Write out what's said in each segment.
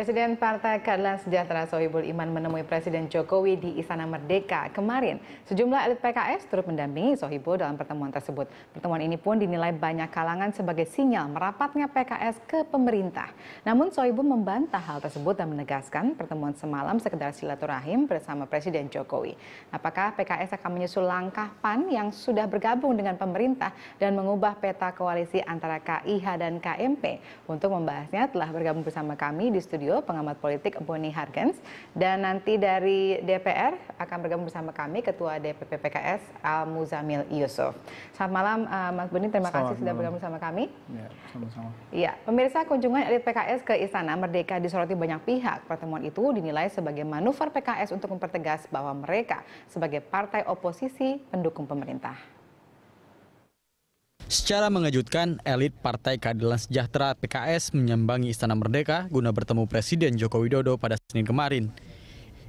Presiden Partai Keadilan Sejahtera Sohibul Iman menemui Presiden Jokowi di Istana Merdeka kemarin. Sejumlah elit PKS turut mendampingi Sohibul dalam pertemuan tersebut. Pertemuan ini pun dinilai banyak kalangan sebagai sinyal merapatnya PKS ke pemerintah. Namun Sohibul membantah hal tersebut dan menegaskan pertemuan semalam sekedar silaturahim bersama Presiden Jokowi. Apakah PKS akan menyusul langkah PAN yang sudah bergabung dengan pemerintah dan mengubah peta koalisi antara KIH dan KMP? Untuk membahasnya telah bergabung bersama kami di studio studio pengamat politik Boni Hargens, dan nanti dari DPR akan bergabung bersama kami Ketua DPP PKS Al Muzamil Yusuf. Selamat malam uh, Mas Boni, terima Selamat kasih malam. sudah bergabung bersama kami. Ya, sama-sama. Iya, pemirsa kunjungan elit PKS ke Istana Merdeka disoroti banyak pihak. Pertemuan itu dinilai sebagai manuver PKS untuk mempertegas bahwa mereka sebagai partai oposisi pendukung pemerintah. Secara mengejutkan, elit Partai Keadilan Sejahtera PKS menyambangi Istana Merdeka guna bertemu Presiden Joko Widodo pada Senin kemarin.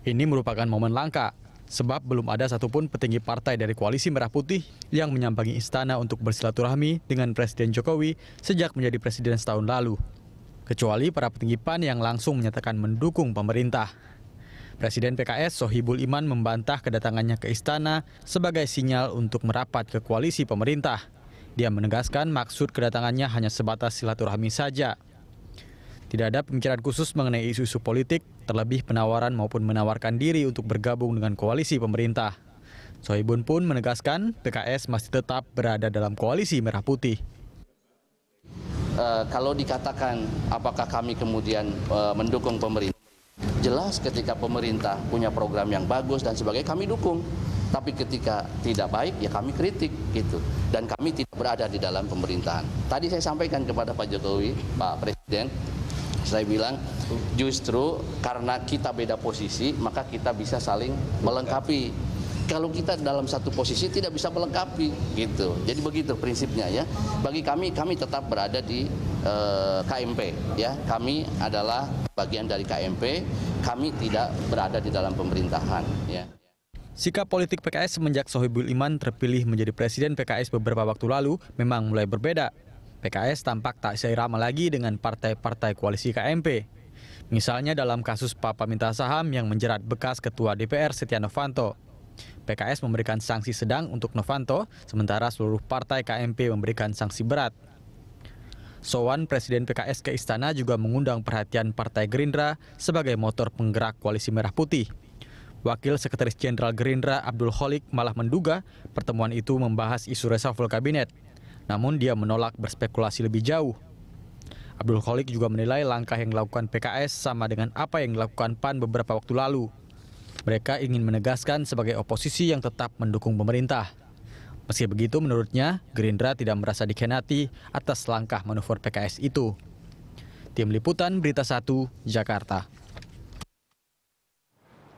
Ini merupakan momen langka, sebab belum ada satupun petinggi partai dari Koalisi Merah Putih yang menyambangi istana untuk bersilaturahmi dengan Presiden Jokowi sejak menjadi Presiden setahun lalu. Kecuali para petinggi PAN yang langsung menyatakan mendukung pemerintah. Presiden PKS Sohibul Iman membantah kedatangannya ke istana sebagai sinyal untuk merapat ke koalisi pemerintah. Dia menegaskan maksud kedatangannya hanya sebatas silaturahmi saja. Tidak ada pembicaraan khusus mengenai isu-isu politik, terlebih penawaran maupun menawarkan diri untuk bergabung dengan koalisi pemerintah. Sohibun pun menegaskan PKS masih tetap berada dalam koalisi Merah Putih. Uh, kalau dikatakan apakah kami kemudian uh, mendukung pemerintah, jelas ketika pemerintah punya program yang bagus dan sebagainya kami dukung. Tapi ketika tidak baik ya kami kritik gitu. Dan kami tidak berada di dalam pemerintahan. Tadi saya sampaikan kepada Pak Jokowi, Pak Presiden, saya bilang justru karena kita beda posisi maka kita bisa saling melengkapi kalau kita dalam satu posisi tidak bisa melengkapi gitu jadi begitu prinsipnya ya bagi kami kami tetap berada di eh, KMP ya kami adalah bagian dari KMP kami tidak berada di dalam pemerintahan ya Sikap politik PKS semenjak Sohibul Iman terpilih menjadi presiden PKS beberapa waktu lalu memang mulai berbeda. PKS tampak tak seirama lagi dengan partai-partai koalisi KMP. Misalnya dalam kasus Papa minta saham yang menjerat bekas Ketua DPR Setia Novanto. PKS memberikan sanksi sedang untuk Novanto, sementara seluruh partai KMP memberikan sanksi berat. Soan Presiden PKS ke istana juga mengundang perhatian Partai Gerindra sebagai motor penggerak koalisi Merah Putih. Wakil Sekretaris Jenderal Gerindra Abdul Holik malah menduga pertemuan itu membahas isu reshuffle kabinet. Namun dia menolak berspekulasi lebih jauh. Abdul Holik juga menilai langkah yang dilakukan PKS sama dengan apa yang dilakukan PAN beberapa waktu lalu. Mereka ingin menegaskan sebagai oposisi yang tetap mendukung pemerintah. Meski begitu, menurutnya Gerindra tidak merasa dikhianati atas langkah manuver PKS itu. Tim Liputan Berita 1, Jakarta.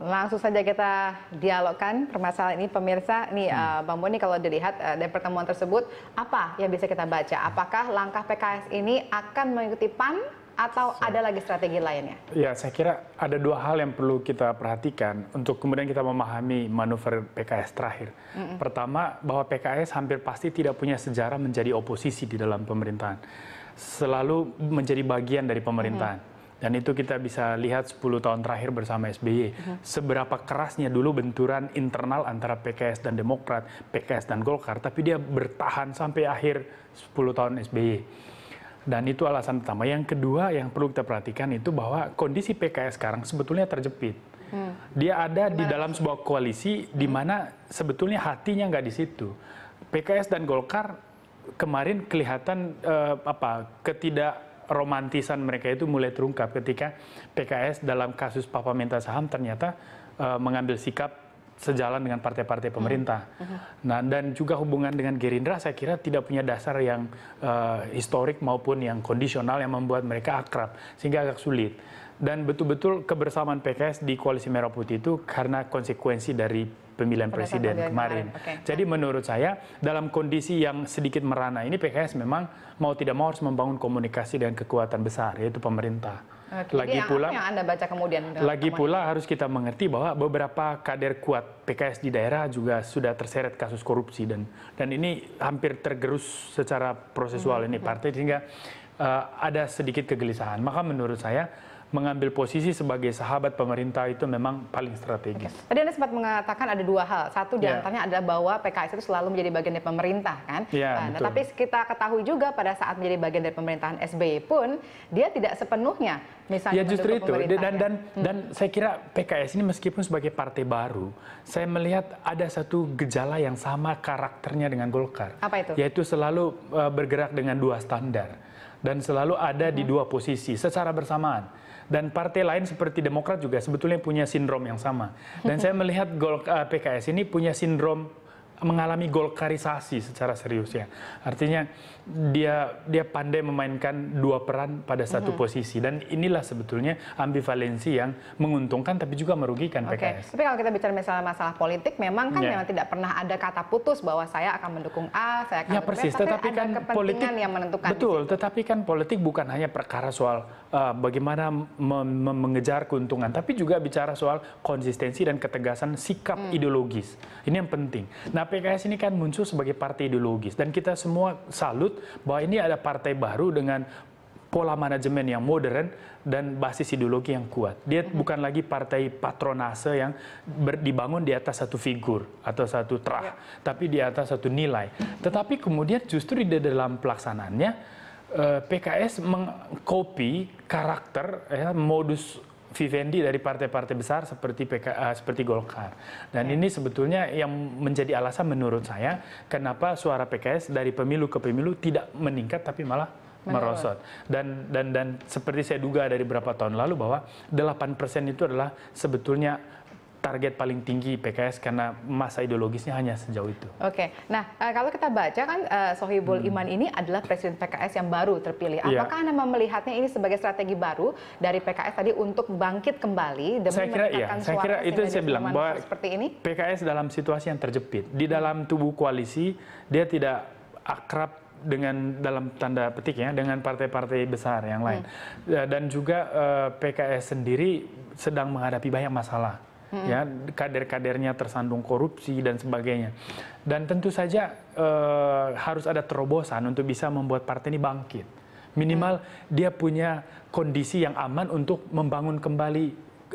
Langsung saja kita dialogkan permasalahan ini pemirsa. Nih hmm. uh, Bang Boni kalau dilihat uh, dari pertemuan tersebut apa yang bisa kita baca? Apakah langkah PKS ini akan mengikuti PAN atau so, ada lagi strategi lainnya? Ya, saya kira ada dua hal yang perlu kita perhatikan untuk kemudian kita memahami manuver PKS terakhir. Mm Pertama, bahwa PKS hampir pasti tidak punya sejarah menjadi oposisi di dalam pemerintahan. Selalu menjadi bagian dari pemerintahan. -hmm dan itu kita bisa lihat 10 tahun terakhir bersama SBY. Uh-huh. Iya. Seberapa kerasnya dulu benturan internal antara PKS dan Demokrat, PKS dan Golkar, tapi dia bertahan sampai akhir 10 tahun SBY. Dan itu alasan pertama. Yang kedua yang perlu kita perhatikan itu bahwa kondisi PKS sekarang sebetulnya terjepit. Iya. Dia ada di dalam sebuah koalisi di iya. mana sebetulnya hatinya nggak di situ. PKS dan Golkar kemarin kelihatan eh, apa ketidak romantisan mereka itu mulai terungkap ketika PKS dalam kasus Papa minta saham ternyata uh, mengambil sikap sejalan dengan partai-partai hmm. pemerintah. Hmm. Nah, dan juga hubungan dengan Gerindra saya kira tidak punya dasar yang uh, historik maupun yang kondisional yang membuat mereka akrab sehingga agak sulit. Dan betul-betul kebersamaan PKS di koalisi Merah Putih itu karena konsekuensi dari pemilihan presiden kemarin. Okay. Jadi hmm. menurut saya dalam kondisi yang sedikit merana ini PKS memang mau tidak mau harus membangun komunikasi dengan kekuatan besar yaitu pemerintah. Oke, lagi yang pula yang Anda baca kemudian. Lagi pula harus kita mengerti bahwa beberapa kader kuat PKS di daerah juga sudah terseret kasus korupsi dan dan ini hampir tergerus secara prosesual hmm. ini hmm, hmm. partai sehingga uh, ada sedikit kegelisahan. Maka menurut saya mengambil posisi sebagai sahabat pemerintah itu memang paling strategis. Okay. Tadi Anda sempat mengatakan ada dua hal. Satu di yeah. antaranya adalah bahwa PKS itu selalu menjadi bagian dari pemerintah kan. Yeah, nah, betul. tapi kita ketahui juga pada saat menjadi bagian dari pemerintahan SBY pun dia tidak sepenuhnya misalnya yeah, justru itu dan dan hmm. dan saya kira PKS ini meskipun sebagai partai baru, saya melihat ada satu gejala yang sama karakternya dengan Golkar. Apa itu? Yaitu selalu eh, bergerak dengan dua standar dan selalu ada di hmm. dua posisi secara bersamaan dan partai lain seperti Demokrat juga sebetulnya punya sindrom yang sama. Dan saya melihat Gol uh, eh, PKS ini punya sindrom mengalami golkarisasi secara serius ya. Artinya dia dia pandai memainkan dua peran pada satu mm -hmm. posisi dan inilah sebetulnya ambivalensi yang menguntungkan tapi juga merugikan okay. PKS. Tapi kalau kita bicara misalnya masalah politik memang kan yeah. memang tidak pernah ada kata putus bahwa saya akan mendukung A, saya akan ya, persis. B, tapi tetapi ada kan politik yang menentukan. Betul, tetapi kan politik bukan hanya perkara soal uh, bagaimana mengejar keuntungan, tapi juga bicara soal konsistensi dan ketegasan sikap mm. ideologis. Ini yang penting. Nah, PKS ini kan muncul sebagai partai ideologis dan kita semua salut bahwa ini ada partai baru dengan pola manajemen yang modern dan basis ideologi yang kuat. Dia mm-hmm. bukan lagi partai patronase yang ber, dibangun di atas satu figur atau satu terah, yeah. tapi di atas satu nilai. Tetapi kemudian justru di dalam pelaksanaannya eh, PKS mengcopy karakter ya, modus vivendi dari partai-partai besar seperti PK, eh, seperti Golkar. Dan yeah. ini sebetulnya yang menjadi alasan menurut saya kenapa suara PKS dari pemilu ke pemilu tidak meningkat tapi malah merosot. Dan dan dan seperti saya duga dari beberapa tahun lalu bahwa 8% itu adalah sebetulnya target paling tinggi PKS karena masa ideologisnya hanya sejauh itu. Oke, okay. nah eh, kalau kita baca kan eh, Sohibul hmm. Iman ini adalah presiden PKS yang baru terpilih. Iya. Apakah yeah. anda melihatnya ini sebagai strategi baru dari PKS tadi untuk bangkit kembali demi saya kira, iya. saya kira itu yang saya bilang bahwa seperti ini? PKS dalam situasi yang terjepit di dalam tubuh koalisi dia tidak akrab dengan dalam tanda petik ya dengan partai-partai besar yang lain hmm. Eh, dan juga eh, PKS sendiri sedang menghadapi banyak masalah hmm. ya kader-kadernya tersandung korupsi dan sebagainya. Dan tentu saja eh, harus ada terobosan untuk bisa membuat partai ini bangkit. Minimal hmm. dia punya kondisi yang aman untuk membangun kembali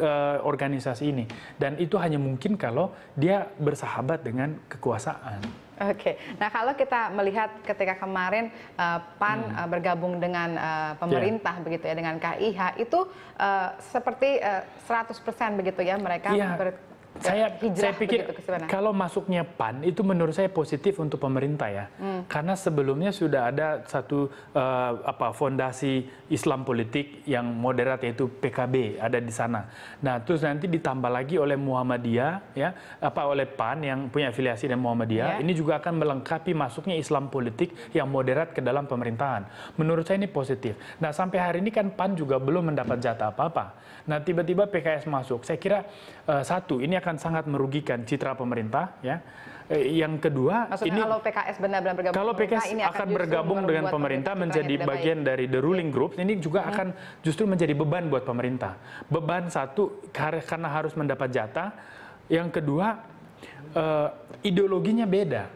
eh, organisasi ini. Dan itu hanya mungkin kalau dia bersahabat dengan kekuasaan. Oke, okay. nah kalau kita melihat ketika kemarin uh, PAN hmm. uh, bergabung dengan uh, pemerintah yeah. begitu ya dengan KIH itu uh, seperti uh, 100% begitu ya mereka yeah. ber saya, saya pikir kalau masuknya PAN itu menurut saya positif untuk pemerintah ya hmm. karena sebelumnya sudah ada satu uh, apa fondasi Islam politik yang moderat yaitu PKB ada di sana nah terus nanti ditambah lagi oleh Muhammadiyah ya apa oleh PAN yang punya afiliasi dengan Muhammadiyah yeah. ini juga akan melengkapi masuknya Islam politik yang moderat ke dalam pemerintahan menurut saya ini positif nah sampai hari ini kan PAN juga belum mendapat jatah apa-apa nah tiba-tiba PKS masuk saya kira uh, satu ini akan akan sangat merugikan citra pemerintah ya. Eh, yang kedua, Maksudnya ini kalau PKS benar-benar bergabung kalau PKS ini akan, akan bergabung dengan pemerintah menjadi bagian baik. dari the ruling iya. group, ini juga hmm. akan justru menjadi beban buat pemerintah. Beban satu karena harus mendapat jatah, yang kedua uh, ideologinya beda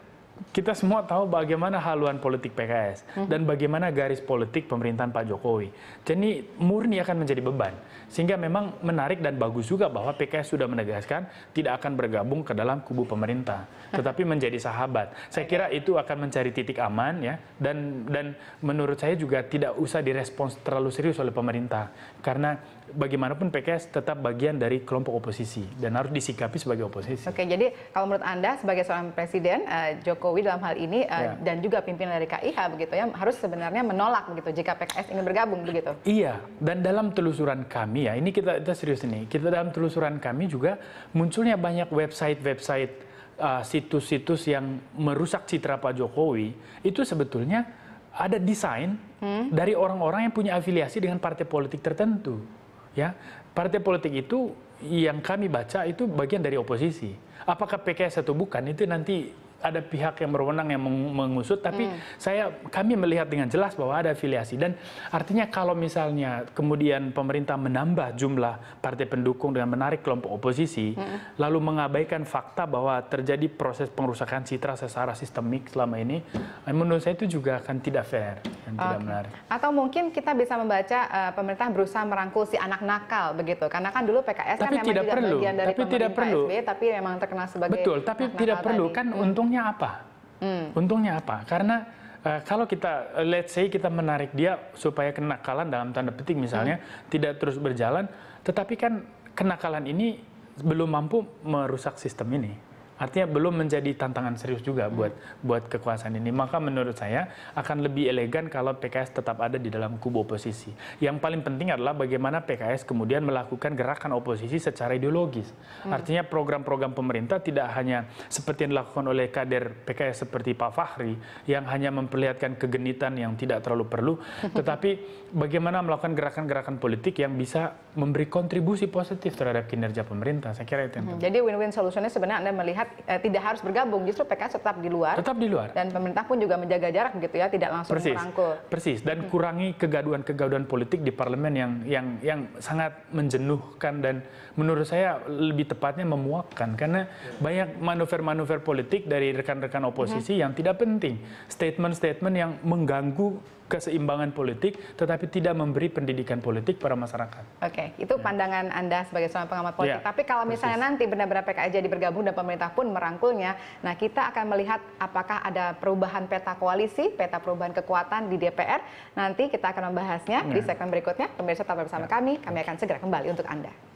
kita semua tahu bagaimana haluan politik PKS hmm. dan bagaimana garis politik pemerintahan Pak Jokowi. Jadi murni akan menjadi beban. Sehingga memang menarik dan bagus juga bahwa PKS sudah menegaskan tidak akan bergabung ke dalam kubu pemerintah, nah. tetapi menjadi sahabat. Saya kira itu akan mencari titik aman ya dan dan menurut saya juga tidak usah direspons terlalu serius oleh pemerintah karena bagaimanapun PKS tetap bagian dari kelompok oposisi dan harus disikapi sebagai oposisi. Oke, jadi kalau menurut Anda sebagai seorang presiden uh, Jokowi Jokowi dalam hal ini uh, ya. dan juga pimpinan dari KIH begitu ya harus sebenarnya menolak begitu jika PKS ingin bergabung begitu. Iya, dan dalam telusuran kami ya, ini kita kita serius ini Kita dalam telusuran kami juga munculnya banyak website-website situs eh, situs-situs yang merusak citra Pak Jokowi. Itu sebetulnya ada desain hmm? dari orang-orang yang punya afiliasi dengan partai politik tertentu. Ya, partai politik itu yang kami baca itu bagian dari oposisi. Apakah PKS atau bukan itu nanti ada pihak yang berwenang yang mengusut tapi hmm. saya kami melihat dengan jelas bahwa ada afiliasi dan artinya kalau misalnya kemudian pemerintah menambah jumlah partai pendukung dengan menarik kelompok oposisi hmm. lalu mengabaikan fakta bahwa terjadi proses pengrusakan citra secara sistemik selama ini eh, menurut saya itu juga akan tidak fair dan okay. tidak menarik atau mungkin kita bisa membaca uh, pemerintah berusaha merangkul si anak nakal begitu karena kan dulu PKS kan tapi kan memang tidak, perlu. dari tapi tidak perlu. tapi memang terkenal sebagai betul tapi tidak perlu tadi. kan hmm. untung untungnya apa? Hmm. Untungnya apa? Karena uh, kalau kita eh, let's say kita menarik dia supaya kenakalan dalam tanda petik misalnya hmm. tidak terus berjalan, tetapi kan kenakalan ini belum mampu merusak sistem ini. Artinya belum menjadi tantangan serius juga hmm. buat kekuasaan ini. Maka menurut saya akan lebih elegan kalau PKS tetap ada di dalam kubu oposisi. Yang paling penting adalah bagaimana PKS kemudian melakukan gerakan oposisi secara ideologis. Hmm. Artinya program-program pemerintah tidak hanya seperti yang dilakukan oleh kader PKS seperti Pak Fahri yang hanya memperlihatkan kegenitan yang tidak terlalu perlu, tetapi bagaimana melakukan gerakan-gerakan politik yang bisa memberi kontribusi positif terhadap kinerja pemerintah. Saya kira itu. Hmm. Jadi win-win solusinya sebenarnya Anda melihat eh, tidak harus bergabung, justru PKS tetap di luar. Tetap di luar. Dan pemerintah pun juga menjaga jarak gitu ya, tidak langsung Persis. merangkul. Persis. Dan hmm. kurangi kegaduhan-kegaduhan politik di parlemen yang yang yang sangat menjenuhkan dan menurut saya lebih tepatnya memuakkan karena ya. banyak manuver-manuver politik dari rekan-rekan oposisi hmm. yang tidak penting, statement-statement yang mengganggu keseimbangan politik, tetapi tidak memberi pendidikan politik para masyarakat. Oke, itu ya. pandangan Anda sebagai seorang pengamat politik. Ya, tapi kalau misalnya persis. nanti benar-benar PKI jadi bergabung dan pemerintah pun merangkulnya. Nah, kita akan melihat apakah ada perubahan peta koalisi, peta perubahan kekuatan di DPR. Nanti kita akan membahasnya di ya. segmen berikutnya. Pemirsa tetap bersama ya. kami, kami akan segera kembali untuk Anda.